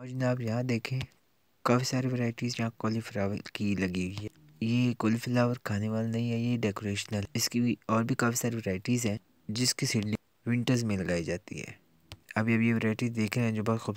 और जनाब यहाँ देखें काफ़ी सारी वैरायटीज़ यहाँ कॉलीफ्लावर की लगी हुई है ये कॉलीफ्लावर खाने वाला नहीं है ये डेकोरेशनल इसकी भी और भी काफ़ी सारी वैरायटीज़ हैं जिसकी सीडलिंग विंटर्स में लगाई जाती है अभी अभी ये वरायटीज देख रहे हैं जो बहुत खूबसूरत